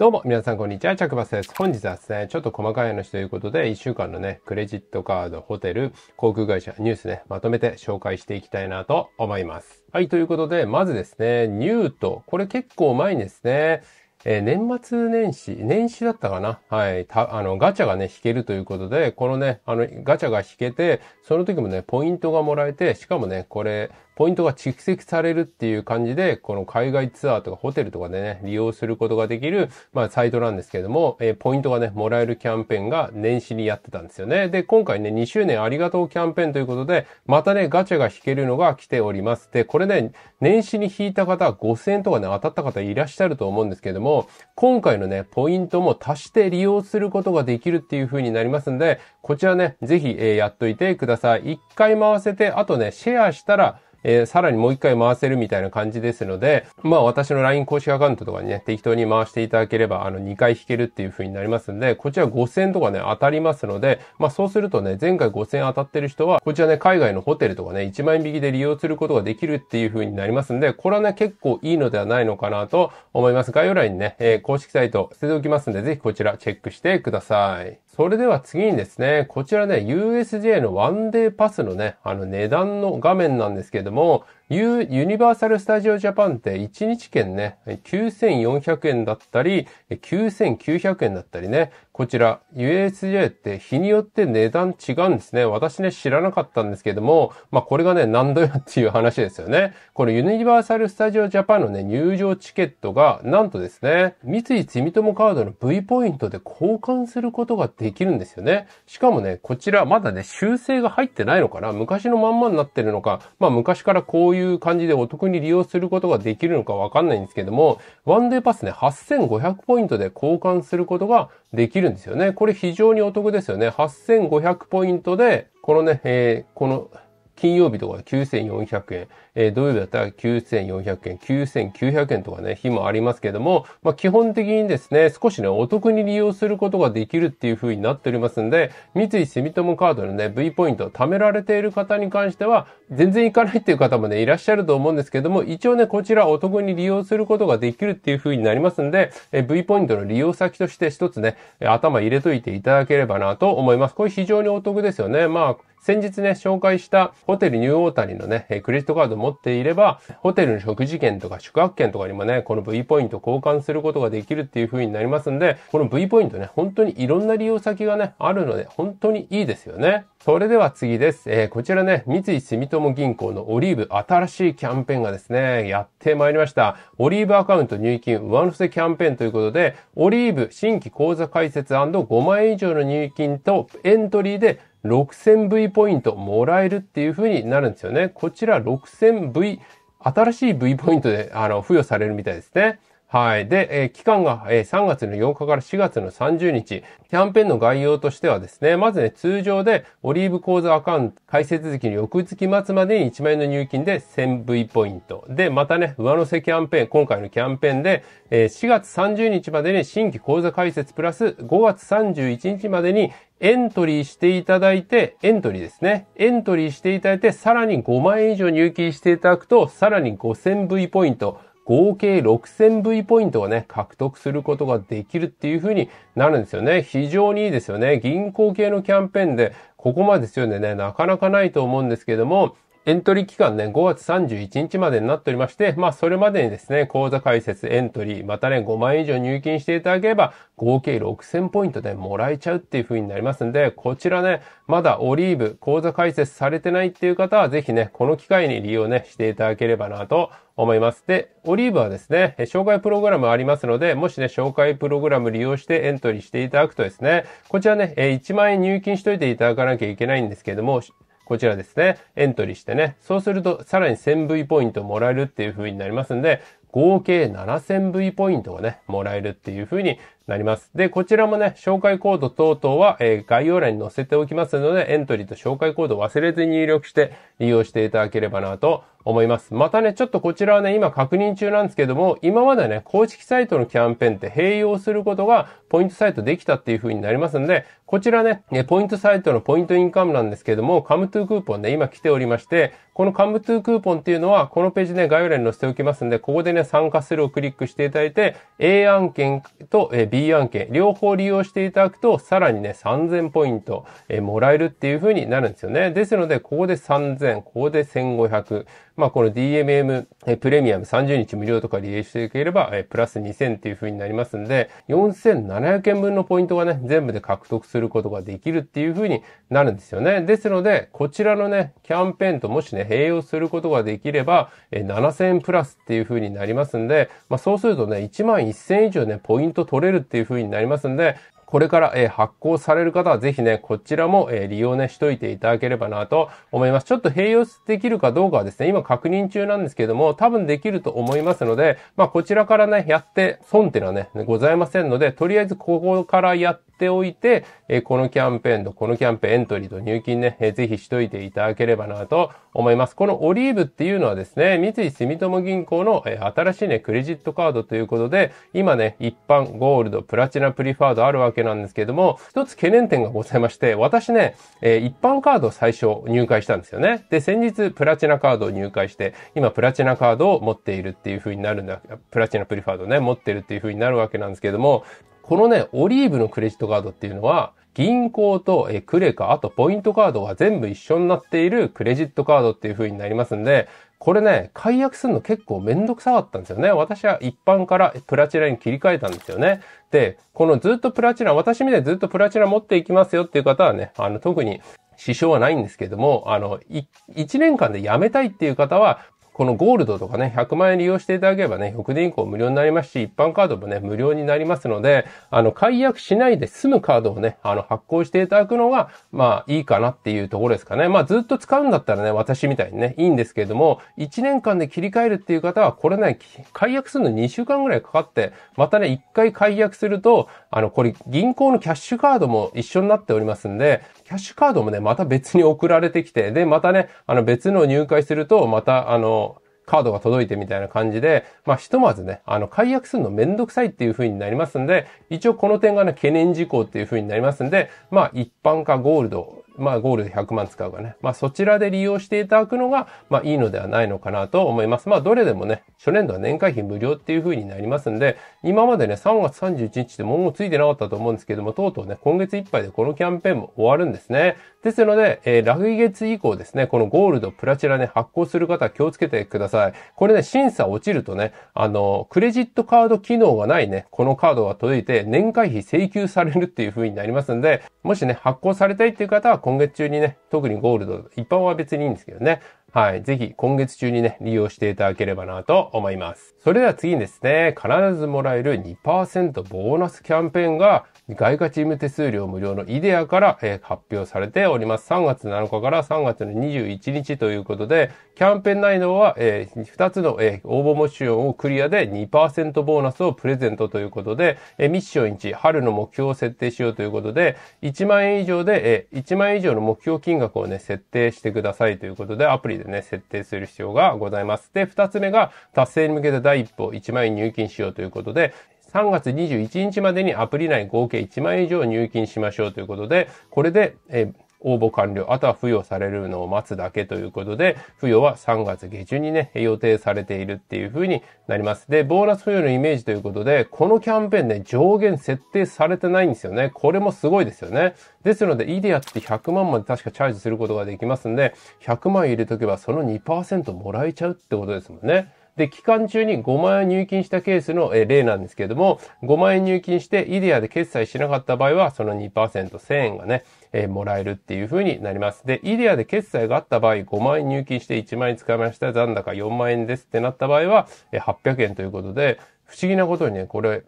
どうも、皆さん、こんにちは。着バスです。本日はですね、ちょっと細かい話ということで、1週間のね、クレジットカード、ホテル、航空会社、ニュースね、まとめて紹介していきたいなと思います。はい、ということで、まずですね、ニュート。これ結構前にですね、えー、年末年始、年始だったかなはい。た、あの、ガチャがね、引けるということで、このね、あの、ガチャが引けて、その時もね、ポイントがもらえて、しかもね、これ、ポイントが蓄積されるっていう感じで、この海外ツアーとかホテルとかでね、利用することができる、まあ、サイトなんですけれども、えー、ポイントがね、もらえるキャンペーンが年始にやってたんですよね。で、今回ね、2周年ありがとうキャンペーンということで、またね、ガチャが引けるのが来ております。で、これね、年始に引いた方、5000円とかね、当たった方いらっしゃると思うんですけれども、今回のね、ポイントも足して利用することができるっていう風になりますんで、こちらね、ぜひ、えー、やっといてください。1回回せて、あとね、シェアしたら、えー、さらにもう一回回せるみたいな感じですので、まあ私の LINE 公式アカウントとかにね、適当に回していただければ、あの、2回引けるっていう風になりますんで、こちら5000とかね、当たりますので、まあそうするとね、前回5000当たってる人は、こちらね、海外のホテルとかね、1万円引きで利用することができるっていう風になりますんで、これはね、結構いいのではないのかなと思います。概要欄にね、えー、公式サイト捨てておきますんで、ぜひこちらチェックしてください。それでは次にですね、こちらね、USJ のワンデーパスのね、あの値段の画面なんですけども、ユニバーサル・スタジオ・ジャパンって1日券ね、9400円だったり、9900円だったりね、こちら USJ って日によって値段違うんですね。私ね、知らなかったんですけども、まあこれがね、何度やっていう話ですよね。このユニバーサル・スタジオ・ジャパンのね、入場チケットが、なんとですね、三井住友カードの V ポイントで交換することができるんですよね。しかもね、こちらまだね、修正が入ってないのかな昔のまんまになってるのか、まあ昔からこういういう感じでお得に利用することができるのかわかんないんですけども、ワンデーパスね、8500ポイントで交換することができるんですよね。これ非常にお得ですよね。8500ポイントで、このね、えー、この金曜日とか9400円。えー、土曜日だったら9400円、9900円とかね、日もありますけども、まあ、基本的にですね、少しね、お得に利用することができるっていう風になっておりますんで、三井住友カードのね、V ポイントを貯められている方に関しては、全然行かないっていう方もね、いらっしゃると思うんですけども、一応ね、こちらお得に利用することができるっていう風になりますんで、えー、V ポイントの利用先として一つね、頭入れといていただければなと思います。これ非常にお得ですよね。まあ、先日ね、紹介したホテルニューオータニのね、クレジットカード持っていれば、ホテルの食事券とか宿泊券とかにもね、この V ポイント交換することができるっていう風になりますんで、この V ポイントね、本当にいろんな利用先がね、あるので、本当にいいですよね。それでは次です。えー、こちらね、三井住友銀行のオリーブ新しいキャンペーンがですね、やってまいりました。オリーブアカウント入金上乗せキャンペーンということで、オリーブ新規口座開設 &5 万円以上の入金とエントリーで 6000V ポイントもらえるっていう風になるんですよね。こちら 6000V、新しい V ポイントであの付与されるみたいですね。はい。で、えー、期間が、えー、3月の8日から4月の30日、キャンペーンの概要としてはですね、まずね、通常でオリーブ講座アカウント開設時期の翌月末までに1万円の入金で 1000V ポイント。で、またね、上乗せキャンペーン、今回のキャンペーンで、えー、4月30日までに新規講座開設プラス5月31日までにエントリーしていただいて、エントリーですね。エントリーしていただいて、さらに5万円以上入金していただくと、さらに 5000V ポイント。合計 6000V ポイントをね、獲得することができるっていう風になるんですよね。非常にいいですよね。銀行系のキャンペーンで、ここまで強いんでね、なかなかないと思うんですけども、エントリー期間ね、5月31日までになっておりまして、まあ、それまでにですね、講座開設、エントリー、またね、5万円以上入金していただければ、合計6000ポイントでもらえちゃうっていう風になりますんで、こちらね、まだオリーブ、講座開設されてないっていう方は、ぜひね、この機会に利用ね、していただければなと思います。で、オリーブはですね、紹介プログラムありますので、もしね、紹介プログラム利用してエントリーしていただくとですね、こちらね、1万円入金しといていただかなきゃいけないんですけども、こちらですね、エントリーしてね、そうするとさらに 1000V ポイントもらえるっていう風になりますんで、合計 7000V ポイントがね、もらえるっていう風になります。で、こちらもね、紹介コード等々は、えー、概要欄に載せておきますので、エントリーと紹介コードを忘れずに入力して利用していただければなと思います。またね、ちょっとこちらはね、今確認中なんですけども、今までね、公式サイトのキャンペーンって併用することがポイントサイトできたっていう風になりますので、こちらね、ポイントサイトのポイントインカムなんですけども、カムトゥークーポンで、ね、今来ておりまして、このカムトゥークーポンっていうのは、このページね、概要欄に載せておきますんで、ここでね、参加するをクリックしていただいて、A 案件と B 案件、両方利用していただくと、さらにね、3000ポイント、えー、もらえるっていう風になるんですよね。ですので、ここで3000、ここで1500、まあ、この DMM えプレミアム30日無料とか利用していければ、えプラス2000っていう風になりますんで、4700円分のポイントがね、全部で獲得することができるっていう風になるんですよね。ですので、こちらのね、キャンペーンともしね、併用することができれば、え7000円プラスっていう風になりますんで、まあ、そうするとね、1 1000以上ね、ポイント取れるっていう風になりますんで、これから、え発行される方はぜひね、こちらも、え利用ね、しといていただければなと思います。ちょっと併用できるかどうかはですね、今確認中なんですけども、多分できると思いますので、まあ、こちらからね、やって損っていうのはね、ございませんので、とりあえずここからやって、ておいて、えこのキャンペーンとこのキャンペーンエントリーと入金ね、えぜひしといていただければなと思います。このオリーブっていうのはですね、三井住友銀行の、え新しいね、クレジットカードということで、今ね、一般、ゴールド、プラチナ、プリファードあるわけなんですけども、一つ懸念点がございまして、私ね、え一般カードを最初入会したんですよね。で、先日プラチナカードを入会して、今プラチナカードを持っているっていう風になるんだ、プラチナプリファードね、持ってるっていう風になるわけなんですけども、このね、オリーブのクレジットカードっていうのは、銀行とクレカ、あとポイントカードが全部一緒になっているクレジットカードっていう風になりますんで、これね、解約するの結構めんどくさかったんですよね。私は一般からプラチナに切り替えたんですよね。で、このずっとプラチナ、私みたいにずっとプラチナ持っていきますよっていう方はね、あの特に支障はないんですけども、あの、1年間で辞めたいっていう方は、このゴールドとかね、100万円利用していただければね、翌年以降無料になりますし、一般カードもね、無料になりますので、あの、解約しないで済むカードをね、あの、発行していただくのが、まあ、いいかなっていうところですかね。まあ、ずっと使うんだったらね、私みたいにね、いいんですけれども、1年間で切り替えるっていう方は、これね、解約するの2週間ぐらいかかって、またね、1回解約すると、あの、これ、銀行のキャッシュカードも一緒になっておりますんで、キャッシュカードもね、また別に送られてきて、で、またね、あの別の入会すると、また、あの、カードが届いてみたいな感じで、まあ、ひとまずね、あの、解約するのめんどくさいっていう風になりますんで、一応この点がね、懸念事項っていう風になりますんで、まあ、一般化ゴールドまあ、ゴールで100万使うかね、まあ、そちらで利用していただくのが、まあ、いいのではないのかなと思います。まあ、どれでもね、初年度は年会費無料っていう風になりますんで、今までね、3月31日ってもうついてなかったと思うんですけども、とうとうね、今月いっぱいでこのキャンペーンも終わるんですね。ですので、えー、来月以降ですね、このゴールド、プラチナね、発行する方気をつけてください。これね、審査落ちるとね、あの、クレジットカード機能がないね、このカードが届いて、年会費請求されるっていう風になりますんで、もしね、発行されたいっていう方は今月中にね、特にゴールド、一般は別にいいんですけどね、はい。ぜひ今月中にね、利用していただければなと思います。それでは次にですね、必ずもらえる2%ボーナスキャンペーンが外貨チーム手数料無料のイデアから、えー、発表されております。3月7日から3月の21日ということで、キャンペーン内容は、えー、2つの、えー、応募モッションをクリアで2%ボーナスをプレゼントということで、えー、ミッション1、春の目標を設定しようということで、1万円以上で、えー、1万円以上の目標金額をね、設定してくださいということで、アプリでね、設定する必要がございます。で、2つ目が、達成に向けて第一歩、1万円入金しようということで、3月21日までにアプリ内合計1万円以上入金しましょうということで、これで、えー応募完了。あとは付与されるのを待つだけということで、付与は3月下旬にね、予定されているっていう風になります。で、ボーナス付与のイメージということで、このキャンペーンね、上限設定されてないんですよね。これもすごいですよね。ですので、イデアって100万まで確かチャージすることができますんで、100万入れとけばその2%もらえちゃうってことですもんね。で、期間中に5万円入金したケースの例なんですけれども、5万円入金してイデアで決済しなかった場合は、その2%、1000円がね、えー、もらえるっていう風になります。で、イデアで決済があった場合、5万円入金して1万円使いました。残高4万円ですってなった場合は、800円ということで、不思議なことにね、これ、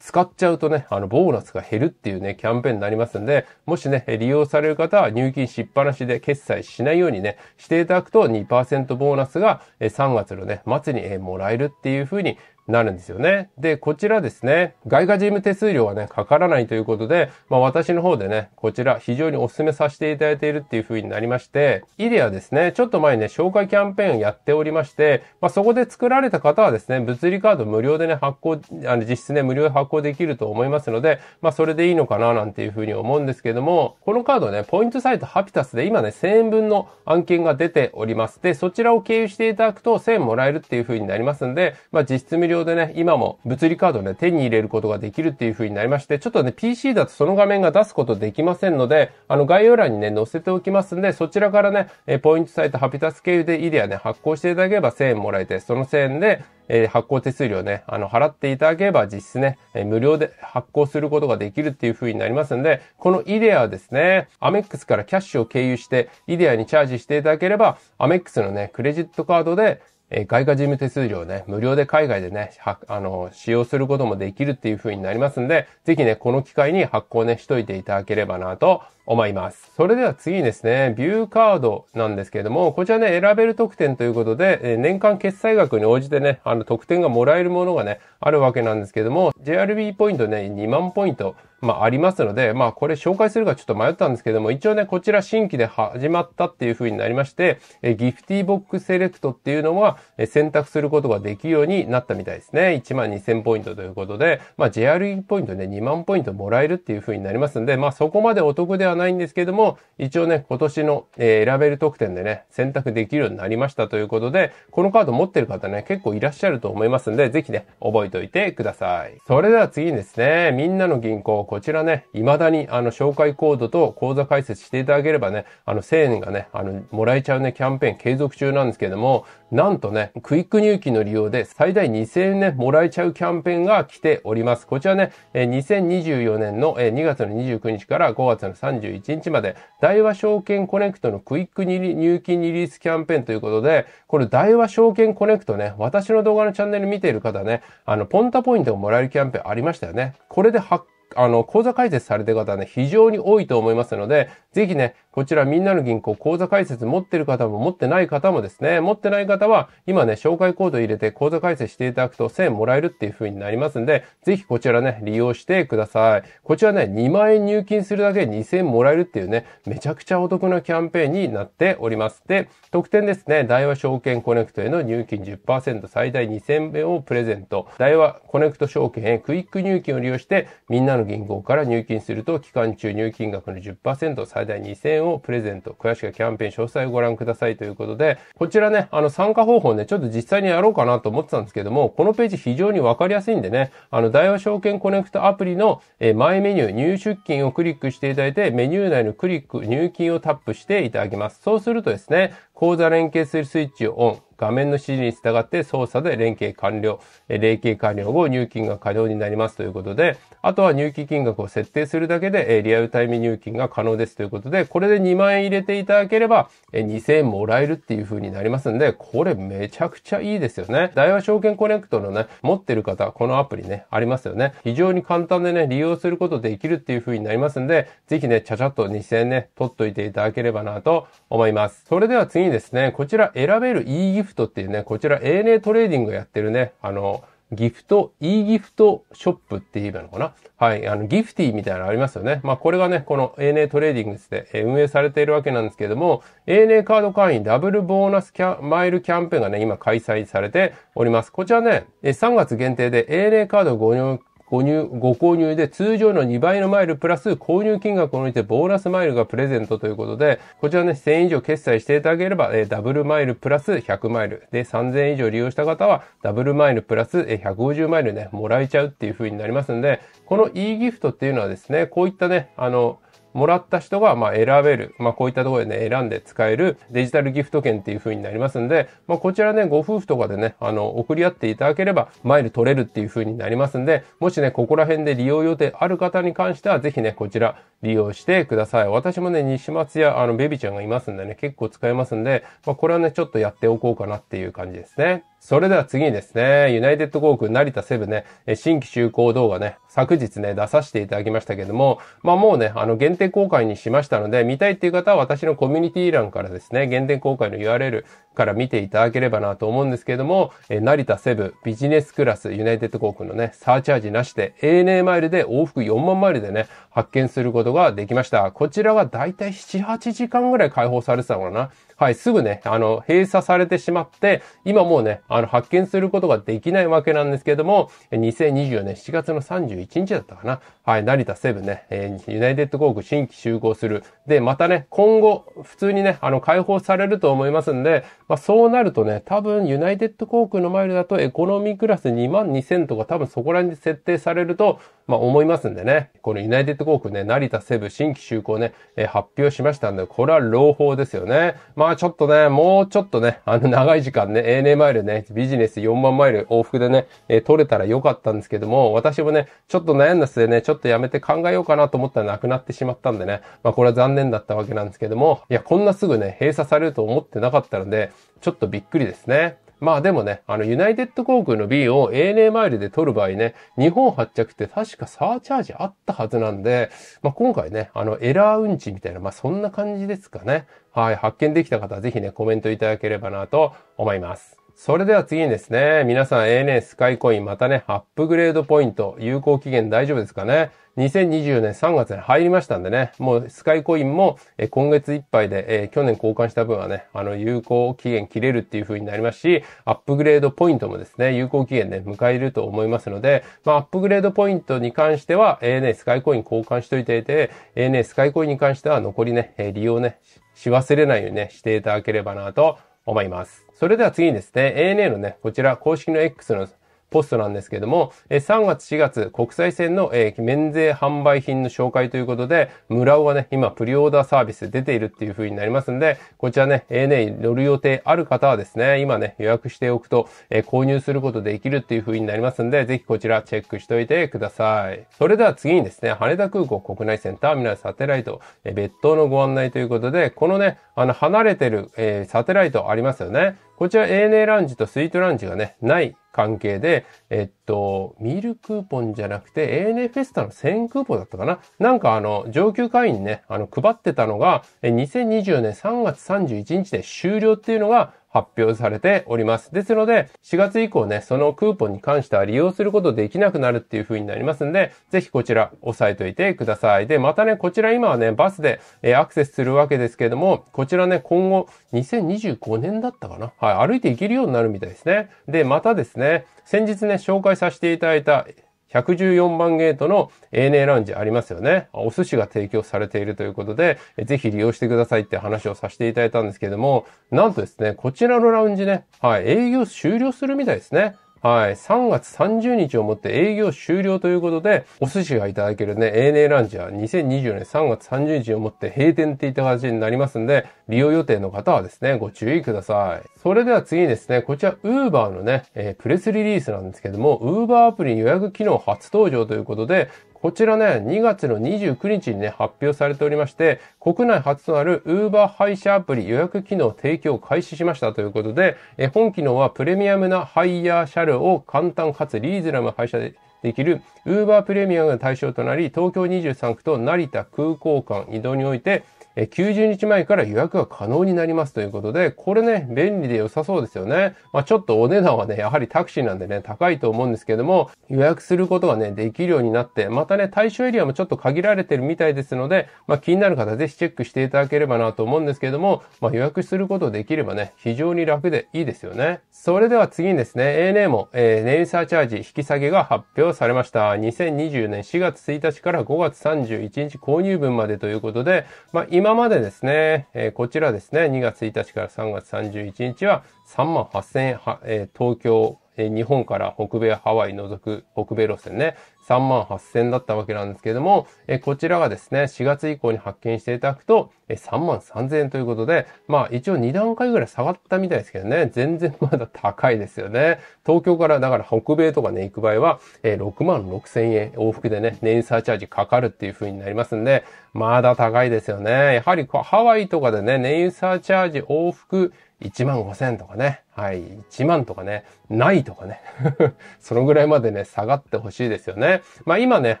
使っちゃうとね、あの、ボーナスが減るっていうね、キャンペーンになりますんで、もしね、利用される方は入金しっぱなしで決済しないようにね、していただくと2%ボーナスが3月のね、末にもらえるっていう風になるんですよね。で、こちらですね、外貨事務手数料はね、かからないということで、まあ私の方でね、こちら非常にお勧めさせていただいているっていう風になりまして、イデアですね、ちょっと前にね、紹介キャンペーンやっておりまして、まあそこで作られた方はですね、物理カード無料でね、発行、あの実質ね、無料で発行できると思いますので、まあそれでいいのかななんていう風に思うんですけども、このカードね、ポイントサイトハピタスで今ね、1000円分の案件が出ております。で、そちらを経由していただくと1000円もらえるっていう風になりますんで、まあ実質無料上でね、今も物理カードね、手に入れることができるっていう風になりまして、ちょっとね、PC だとその画面が出すことできませんので、あの概要欄にね、載せておきますんで、そちらからね、えポイントサイトハピタス経由でイデアね、発行していただければ1000円もらえて、その1000円で、え発行手数料ね、あの、払っていただければ実質ね、え無料で発行することができるっていう風になりますんで、このイデアはですね、アメックスからキャッシュを経由して、イデアにチャージしていただければ、アメックスのね、クレジットカードで、えー、外貨事務手数料ね、無料で海外でね、あの、使用することもできるっていう風になりますんで、ぜひね、この機会に発行ね、しといていただければなと思います。それでは次にですね、ビューカードなんですけれども、こちらね、選べる特典ということで、え年間決済額に応じてね、あの、特典がもらえるものがね、あるわけなんですけれども、JRB ポイントね、2万ポイント、まあ、ありますので、まあ、これ紹介するかちょっと迷ったんですけども、一応ね、こちら新規で始まったっていう風になりまして、えギフティボックスセレクトっていうのは、え選択することができるようになったみたいですね。1万2000ポイントということで、まあ、JRB ポイントね、2万ポイントもらえるっていう風になりますんで、まあ、そこまでお得ではないんですけれども、一応ね、今年の、えー、選べる特典でね、選択できるようになりましたということで、このカード持ってる方ね、結構いらっしゃると思いますんで、ぜひね、覚えておいてください。それでは次にですね、みんなの銀行、こちらね、未だにあの、紹介コードと口座開設していただければね、あの、1000円がね、あの、もらえちゃうね、キャンペーン継続中なんですけれども、なんとね、クイック入金の利用で最大2000円ね、もらえちゃうキャンペーンが来ております。こちらね、えー、2024年の、えー、2月の29日から5月の30 31日まで、大和証券コネクトのクイック入金リリースキャンペーンということで、これ大和証券コネクトね、私の動画のチャンネル見ている方ね、あの、ポンタポイントをもらえるキャンペーンありましたよね。これで発あの、口座開設されてる方ね、非常に多いと思いますので、ぜひね、こちらみんなの銀行口座開設持ってる方も持ってない方もですね、持ってない方は、今ね、紹介コード入れて口座開設していただくと1000円もらえるっていう風になりますんで、ぜひこちらね、利用してください。こちらね、2万円入金するだけ2000円もらえるっていうね、めちゃくちゃお得なキャンペーンになっております。で、特典ですね、大和証券コネクトへの入金10%最大2000円をプレゼント。大和コネクト証券へクイック入金を利用して、みんなの銀行から入金すると、期間中入金額の10%、最大2000円をプレゼント。詳しくはキャンペーン詳細をご覧くださいということで、こちらね、あの、参加方法ね、ちょっと実際にやろうかなと思ってたんですけども、このページ非常にわかりやすいんでね、あの、大和証券コネクトアプリの、えマイメニュー、入出金をクリックしていただいて、メニュー内のクリック、入金をタップしていただきます。そうするとですね、口座連携するスイッチをオン。画面の指示に従って操作で連携完了。連携完了後、入金が可能になりますということで、あとは入金金額を設定するだけで、リアルタイム入金が可能ですということで、これで2万円入れていただければ、2000円もらえるっていう風になりますんで、これめちゃくちゃいいですよね。大和証券コネクトのね、持ってる方、このアプリね、ありますよね。非常に簡単でね、利用することできるっていう風になりますんで、ぜひね、ちゃちゃっと2000円ね、取っといていただければなと思います。それでは次にですね、こちら選べる e ギフトっていうね、こちら ANA トレーディングやってるね、あの、ギフト、e ギフトショップって言えばいいのかなはい、あの、ギフティみたいなのありますよね。まあ、これがね、この ANA トレーディングですね、運営されているわけなんですけれども、ANA カード会員ダブルボーナスキャマイルキャンペーンがね、今開催されております。こちらね、3月限定で ANA カードご入ご入、ご購入で通常の2倍のマイルプラス購入金額を抜いてボーナスマイルがプレゼントということで、こちらね、1000以上決済していただければ、えー、ダブルマイルプラス100マイル。で、3000以上利用した方は、ダブルマイルプラス150マイルね、もらえちゃうっていう風になりますんで、この e ギフトっていうのはですね、こういったね、あの、もらった人がま選べる、まあ、こういったところでね、選んで使えるデジタルギフト券っていう風になりますんで、まあ、こちらね、ご夫婦とかでね、あの、送り合っていただければ、マイル取れるっていう風になりますんで、もしね、ここら辺で利用予定ある方に関しては、ぜひね、こちら利用してください。私もね、西松屋、あの、ベビちゃんがいますんでね、結構使えますんで、まあ、これはね、ちょっとやっておこうかなっていう感じですね。それでは次にですね、ユナイテッド航空成田セブね、新規就航動画ね、昨日ね、出させていただきましたけども、まあもうね、あの限定公開にしましたので、見たいっていう方は私のコミュニティ欄からですね、限定公開の URL から見ていただければなと思うんですけども、え成田セブビジネスクラスユナイテッド航空のね、サーチャージなしで ANA マイルで往復4万マイルでね、発見することができました。こちらはだいたい7、8時間ぐらい解放されてたのかな。はい、すぐね、あの、閉鎖されてしまって、今もうね、あの、発見することができないわけなんですけれども、2024年7月の31日だったかな。はい、成田セブンね、えー、ユナイテッド航空新規就航する。で、またね、今後、普通にね、あの、解放されると思いますんで、まあ、そうなるとね、多分、ユナイテッド航空のマイルだと、エコノミークラス2万2000とか多分そこら辺で設定されると、まあ、思いますんでね、このユナイテッド航空ね、成田セブ新規就航ね、え発表しましたんで、これは朗報ですよね。まあちょっとね、もうちょっとね、あの長い時間ね、ANA マイルね、ビジネス4万マイル往復でね、え取れたらよかったんですけども、私もね、ちょっと悩んだ末ね、ちょっとやめて考えようかなと思ったらなくなってしまったんでね、まあこれは残念だったわけなんですけども、いや、こんなすぐね、閉鎖されると思ってなかったので、ちょっとびっくりですね。まあでもね、あの、ユナイテッド航空の便を ANA マイルで取る場合ね、日本発着って確かサーチャージあったはずなんで、まあ今回ね、あの、エラーうんちみたいな、まあそんな感じですかね。はい、発見できた方はぜひね、コメントいただければなと思います。それでは次にですね、皆さん ANA スカイコインまたね、アップグレードポイント、有効期限大丈夫ですかね。2020年3月に入りましたんでね、もうスカイコインも今月いっぱいで、えー、去年交換した分はね、あの、有効期限切れるっていう風になりますし、アップグレードポイントもですね、有効期限で、ね、迎えると思いますので、まあ、アップグレードポイントに関しては ANA スカイコイン交換しといていて、ANA スカイコインに関しては残りね、利用ね、し忘れないようにね、していただければなと思います。それでは次にですね、ANA のね、こちら公式の X のポストなんですけども、3月4月国際線の免税販売品の紹介ということで、村尾がね、今プリオーダーサービスで出ているっていう風になりますんで、こちらね、ANA に乗る予定ある方はですね、今ね、予約しておくと購入することできるっていう風になりますんで、ぜひこちらチェックしておいてください。それでは次にですね、羽田空港国内線ターミナルサテライト、別棟のご案内ということで、このね、あの、離れてる、えサテライトありますよね。こちら ANA ランジとスイートランジがね、ない関係で、えっと、ミールクーポンじゃなくて ANA フェスタの1000円クーポンだったかななんかあの、上級会員ね、あの、配ってたのが、2020年3月31日で終了っていうのが、発表されております。ですので、4月以降ね、そのクーポンに関しては利用することできなくなるっていう風になりますんで、ぜひこちら押さえといてください。で、またね、こちら今はね、バスで、えアクセスするわけですけれども、こちらね、今後2025年だったかなはい、歩いて行けるようになるみたいですね。で、またですね、先日ね、紹介させていただいた114番ゲートの ANA ラウンジありますよね。お寿司が提供されているということで、ぜひ利用してくださいって話をさせていただいたんですけれども、なんとですね、こちらのラウンジね、はい、営業終了するみたいですね。はい。3月30日をもって営業終了ということで、お寿司がいただけるね、ANA ランチは2024年3月30日をもって閉店っていった形になりますんで、利用予定の方はですね、ご注意ください。それでは次にですね、こちら Uber のね、えー、プレスリリースなんですけども、Uber アプリ予約機能初登場ということで、こちらね、2月の29日にね、発表されておりまして、国内初となる Uber 配車アプリ予約機能提供を開始しましたということで、え本機能はプレミアムなハイヤー車両を簡単かつリーズナブル配車でできる Uber プレミアムが対象となり、東京23区と成田空港間移動において、90日前から予約が可能になりますということで、これね、便利で良さそうですよね。まあ、ちょっとお値段はね、やはりタクシーなんでね、高いと思うんですけども、予約することがね、できるようになって、またね、対象エリアもちょっと限られてるみたいですので、まあ、気になる方ぜひチェックしていただければなと思うんですけども、まあ、予約することできればね、非常に楽でいいですよね。それでは次にですね、ANA も、えー、ネイサーチャージ引き下げが発表されました。2020年4月1日から5月31日購入分までということで、まあ、今今までですね、えー、こちらですね、2月1日から3月31日は3万8000円、えー、東京、えー、日本から北米、ハワイ除く北米路線ね、3万8000だったわけなんですけれども、えこちらがですね、4月以降に発見していただくと、え3万3000円ということで、まあ一応2段階ぐらい下がったみたいですけどね、全然まだ高いですよね。東京からだから北米とかね、行く場合は、え6万6000円往復でね、年サーチャージかかるっていう風になりますんで、まだ高いですよね。やはりハワイとかでね、燃油サーチャージ往復1万5千とかね。はい。1万とかね。ないとかね。そのぐらいまでね、下がってほしいですよね。まあ今ね、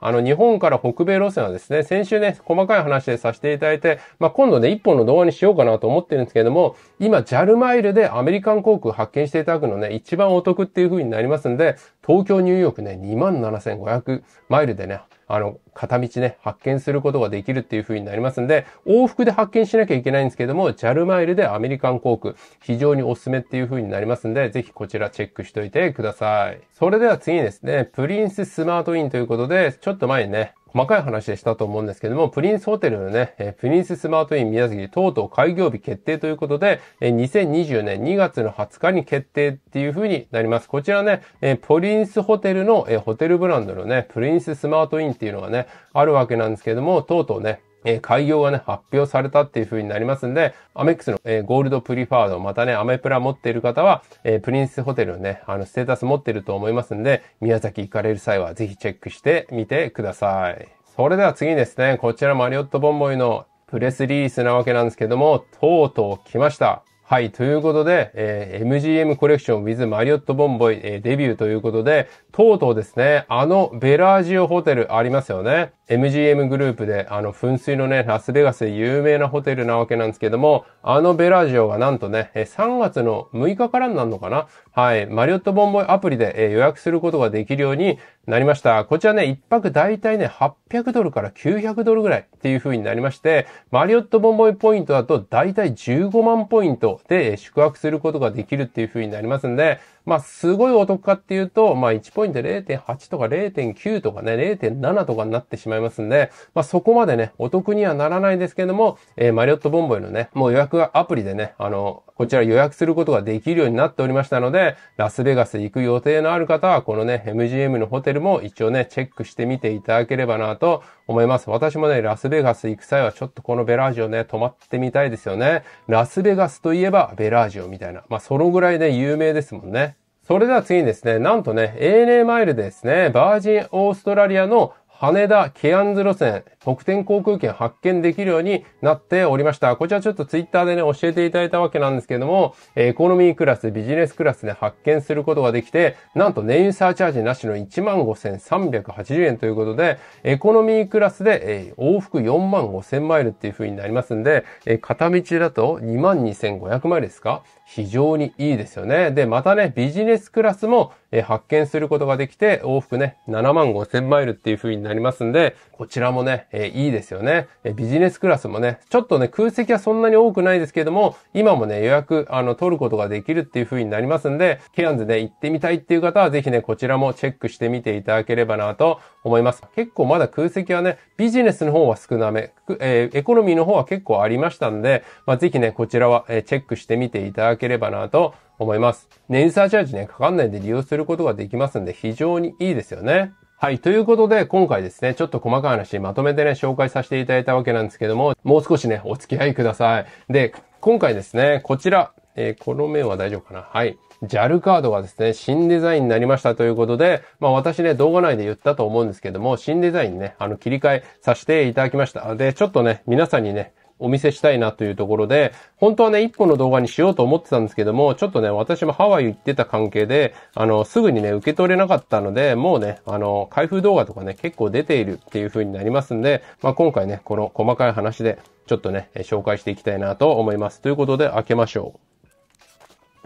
あの日本から北米路線はですね、先週ね、細かい話でさせていただいて、まあ今度ね、一本の動画にしようかなと思ってるんですけれども、今 JAL マイルでアメリカン航空発見していただくのね、一番お得っていう風になりますんで、東京ニューヨークね、27,500マイルでね、あの、片道ね、発見することができるっていう風になりますんで、往復で発見しなきゃいけないんですけども、JAL マイルでアメリカン航空、非常におすすめっていう風になりますんで、ぜひこちらチェックしといてください。それでは次にですね、プリンススマートインということで、ちょっと前にね、細かい話でしたと思うんですけども、プリンスホテルのね、えプリンススマートイン宮崎、とうとう開業日決定ということで、え2020年2月の20日に決定っていう風になります。こちらね、えプリンスホテルの、えホテルブランドのね、プリンススマートインっていうのがね、あるわけなんですけども、とうとうね、え開業がね、発表されたっていう風になりますんで、アメックスの、えー、ゴールドプリファード、またね、アメプラ持っている方は、えー、プリンスホテルのね、あの、ステータス持ってると思いますんで、宮崎行かれる際はぜひチェックしてみてください。それでは次にですね、こちらマリオットボンボイのプレスリリースなわけなんですけども、とうとう来ました。はい。ということで、えー、MGM コレクション with マリオットボンボイ、えー、デビューということで、とうとうですね、あのベラージオホテルありますよね。MGM グループで、あの噴水のね、ラスベガスで有名なホテルなわけなんですけども、あのベラージオがなんとね、3月の6日からになるのかなはい。マリオットボンボイアプリで、えー、予約することができるように、なりました。こちらね、一泊大体ね、800ドルから900ドルぐらいっていう風になりまして、マリオットボンボイポイントだと大体15万ポイントで宿泊することができるっていう風になりますんで、まあ、すごいお得かっていうと、まあ、1ポイント0.8とか0.9とかね、0.7とかになってしまいますんで、まあ、そこまでね、お得にはならないですけども、えー、マリオットボンボイのね、もう予約がアプリでね、あの、こちら予約することができるようになっておりましたので、ラスベガス行く予定のある方は、このね、MGM のホテルも一応ね、チェックしてみていただければなと思います。私もね、ラスベガス行く際はちょっとこのベラージオね、泊まってみたいですよね。ラスベガスといえばベラージオみたいな。まあ、そのぐらいね、有名ですもんね。それでは次にですね、なんとね、ANA マイルですね、バージンオーストラリアの羽田ケアンズ路線、特典航空券発見できるようになっておりました。こちらちょっとツイッターでね、教えていただいたわけなんですけども、エコノミークラス、ビジネスクラスで発見することができて、なんと燃油サーチャージなしの15,380円ということで、エコノミークラスで、え往復45,000マイルっていう風になりますんで、え片道だと22,500マイルですか非常にいいですよね。で、またね、ビジネスクラスも、え発見することができて、往復ね、75,000万マイルっていう風になりますんで、こちらもね、えー、いいですよね、えー、ビジネスクラスもね、ちょっとね、空席はそんなに多くないですけれども、今もね、予約、あの、取ることができるっていう風になりますんで、ケアンズね、行ってみたいっていう方は、ぜひね、こちらもチェックしてみていただければなと思います。結構まだ空席はね、ビジネスの方は少なめ、えー、エコノミーの方は結構ありましたんで、まあ、ぜひね、こちらは、えチェックしてみていただければなと思います。ネイサーチャージね、かかんないで利用することができますんで、非常にいいですよね。はい。ということで、今回ですね、ちょっと細かい話、まとめてね、紹介させていただいたわけなんですけども、もう少しね、お付き合いください。で、今回ですね、こちら、えー、この面は大丈夫かなはい。JAL カードがですね、新デザインになりましたということで、まあ私ね、動画内で言ったと思うんですけども、新デザインね、あの切り替えさせていただきました。で、ちょっとね、皆さんにね、お見せしたいなというところで、本当はね、一本の動画にしようと思ってたんですけども、ちょっとね、私もハワイ行ってた関係で、あの、すぐにね、受け取れなかったので、もうね、あの、開封動画とかね、結構出ているっていう風になりますんで、まあ、今回ね、この細かい話で、ちょっとね、紹介していきたいなと思います。ということで、開けましょう。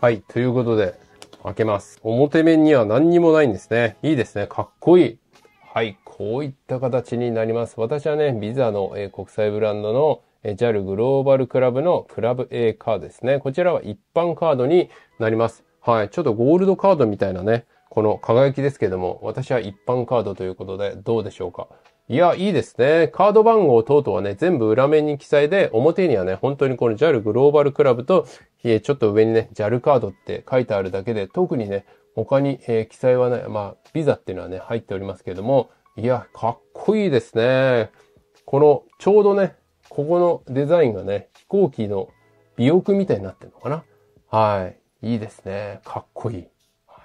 はい、ということで、開けます。表面には何にもないんですね。いいですね。かっこいい。はい、こういった形になります。私はね、ビザの、えー、国際ブランドの JAL グローバルクラブのクラブ A カードですね。こちらは一般カードになります。はい。ちょっとゴールドカードみたいなね、この輝きですけども、私は一般カードということでどうでしょうか。いや、いいですね。カード番号等々はね、全部裏面に記載で、表にはね、本当にこの JAL グローバルクラブと、ちょっと上にね、JAL カードって書いてあるだけで、特にね、他に、えー、記載はね、まあ、ビザっていうのはね、入っておりますけども、いや、かっこいいですね。この、ちょうどね、ここのデザインがね、飛行機の尾翼みたいになってるのかな。はい。いいですね。かっこいい。は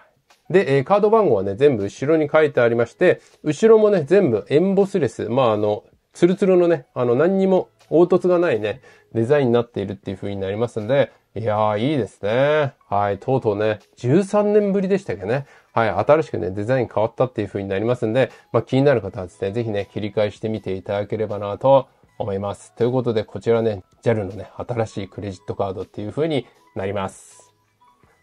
い、で、えー、カード番号はね、全部後ろに書いてありまして、後ろもね、全部エンボスレス。まあ、あの、ツルツルのね、あの、何にも凹凸がないね、デザインになっているっていう風になりますんで、いやー、いいですね。はい、とうとうね、13年ぶりでしたけどね。はい、新しくね、デザイン変わったっていう風になりますんで、まあ、気になる方はですね、ぜひね、切り替えしてみていただければなと思います。ということで、こちらね、JAL のね、新しいクレジットカードっていう風になります。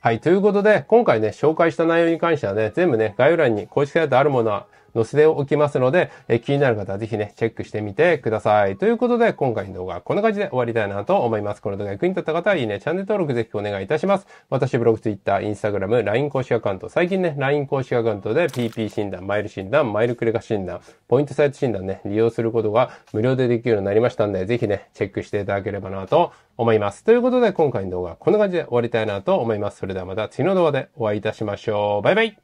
はい。ということで、今回ね、紹介した内容に関してはね、全部ね、概要欄に公式サイトあるものは載せておきますので、え気になる方はぜひね、チェックしてみてください。ということで、今回の動画はこんな感じで終わりたいなと思います。この動画役に立った方は、いいね、チャンネル登録ぜひお願いいたします。私、ブログ、ツイッター、インスタグラム、LINE 公式アカウント、最近ね、LINE 公式アカウントで PP 診断、マイル診断、マイルクレカ診断、ポイントサイト診断ね、利用することが無料でできるようになりましたんで、ぜひね、チェックしていただければなと思います。ということで、今回の動画はこんな感じで終わりたいなと思います。それではまた次の動画でお会いいたしましょう。バイバイ